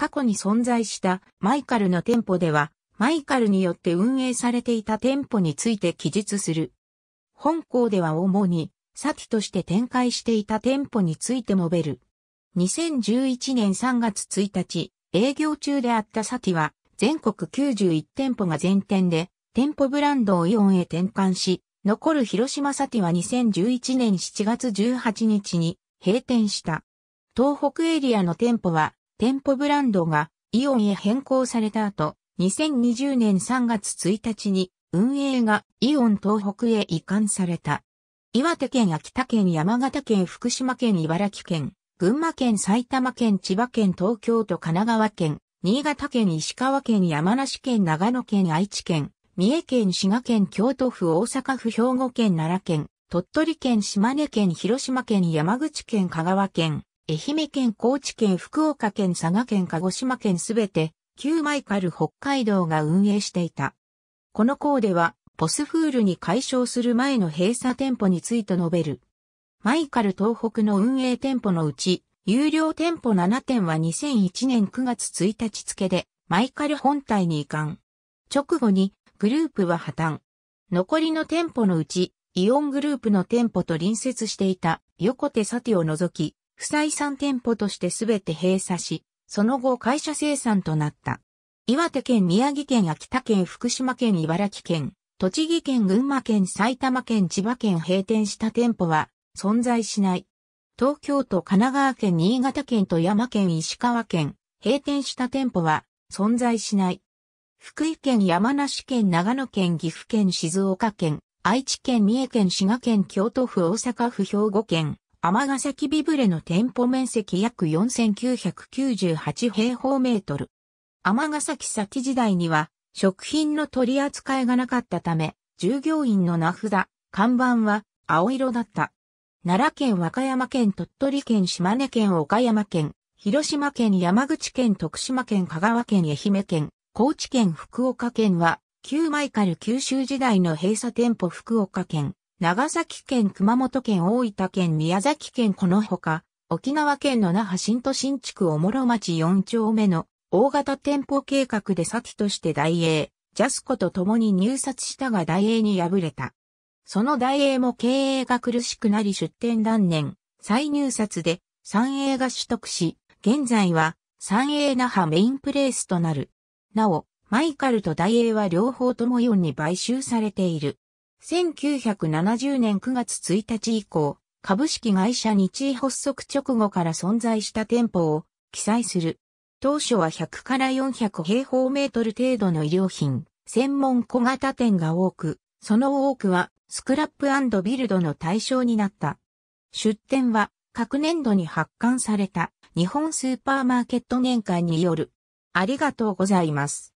過去に存在したマイカルの店舗では、マイカルによって運営されていた店舗について記述する。本校では主に、サティとして展開していた店舗について述べる。2011年3月1日、営業中であったサティは、全国91店舗が全店で、店舗ブランドをイオンへ転換し、残る広島サティは2011年7月18日に閉店した。東北エリアの店舗は店舗ブランドがイオンへ変更された後、2020年3月1日に運営がイオン東北へ移管された。岩手県、秋田県、山形県、福島県、茨城県、群馬県、埼玉県、千葉県、東京都、神奈川県、新潟県、石川県、山梨県、長野県、愛知県、三重県、滋賀県、京都府、大阪府、兵庫県、奈良県、鳥取県、島根県、広島県、山口県、香川県、愛媛県、高知県、福岡県、佐賀県、鹿児島県すべて、旧マイカル北海道が運営していた。この項では、ポスフールに解消する前の閉鎖店舗について述べる。マイカル東北の運営店舗のうち、有料店舗7店は2001年9月1日付で、マイカル本体に移管。直後に、グループは破綻。残りの店舗のうち、イオングループの店舗と隣接していた横手サティを除き、不採算店舗としてすべて閉鎖し、その後会社生産となった。岩手県、宮城県、秋田県、福島県、茨城県、栃木県、群馬県、埼玉県、千葉県閉店した店舗は存在しない。東京都、神奈川県、新潟県、富山県、石川県、閉店した店舗は存在しない。福井県、山梨県、長野県、岐阜県、静岡県、愛知県、三重県、滋賀県、京都府、大阪府、兵庫県、ヶ崎ビブレの店舗面積約4998平方メートル。ヶ崎先時代には食品の取り扱いがなかったため、従業員の名札、看板は青色だった。奈良県和歌山県鳥取県島根県岡山県、広島県山口県徳島県香川県愛媛県、高知県福岡県は、旧マイカル九州時代の閉鎖店舗福岡県、長崎県、熊本県、大分県、宮崎県このほか、沖縄県の那覇新都心地区おもろ町4丁目の大型店舗計画で先として大英、ジャスコと共に入札したが大英に敗れた。その大英も経営が苦しくなり出店断念、再入札で三英が取得し、現在は三英那覇メインプレイスとなる。なお、マイカルと大英は両方とも4に買収されている。1970年9月1日以降、株式会社日医発足直後から存在した店舗を記載する。当初は100から400平方メートル程度の衣料品、専門小型店が多く、その多くはスクラップビルドの対象になった。出店は各年度に発刊された日本スーパーマーケット年間による。ありがとうございます。